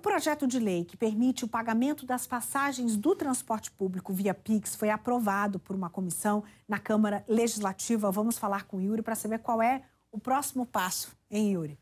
O projeto de lei que permite o pagamento das passagens do transporte público via Pix foi aprovado por uma comissão na Câmara Legislativa. Vamos falar com o Yuri para saber qual é o próximo passo, hein, Yuri?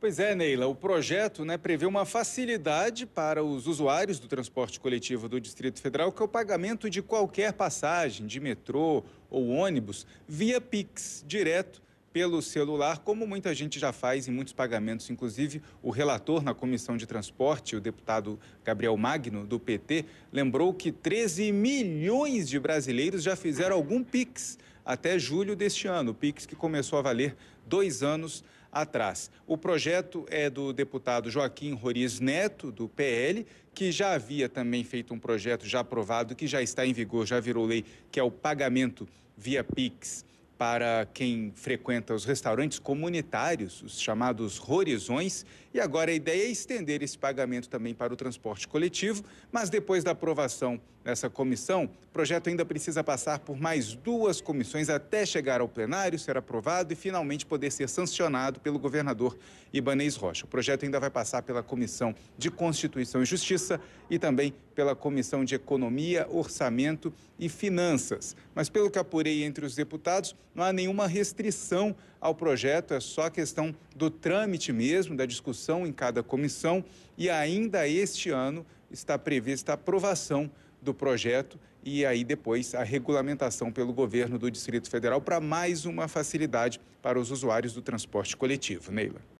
Pois é, Neila, o projeto né, prevê uma facilidade para os usuários do transporte coletivo do Distrito Federal, que é o pagamento de qualquer passagem de metrô ou ônibus via Pix, direto pelo celular, como muita gente já faz em muitos pagamentos. Inclusive, o relator na Comissão de Transporte, o deputado Gabriel Magno, do PT, lembrou que 13 milhões de brasileiros já fizeram algum PIX até julho deste ano, o PIX que começou a valer dois anos atrás. O projeto é do deputado Joaquim Roriz Neto, do PL, que já havia também feito um projeto já aprovado, que já está em vigor, já virou lei, que é o pagamento via PIX para quem frequenta os restaurantes comunitários, os chamados horizões, e agora a ideia é estender esse pagamento também para o transporte coletivo, mas depois da aprovação nessa comissão, o projeto ainda precisa passar por mais duas comissões até chegar ao plenário, ser aprovado e finalmente poder ser sancionado pelo governador Ibanez Rocha. O projeto ainda vai passar pela Comissão de Constituição e Justiça e também pela Comissão de Economia, Orçamento e Finanças. Mas pelo que apurei entre os deputados, não há nenhuma restrição ao projeto, é só a questão do trâmite mesmo, da discussão em cada comissão. E ainda este ano está prevista a aprovação do projeto e aí depois a regulamentação pelo governo do Distrito Federal para mais uma facilidade para os usuários do transporte coletivo. Neila.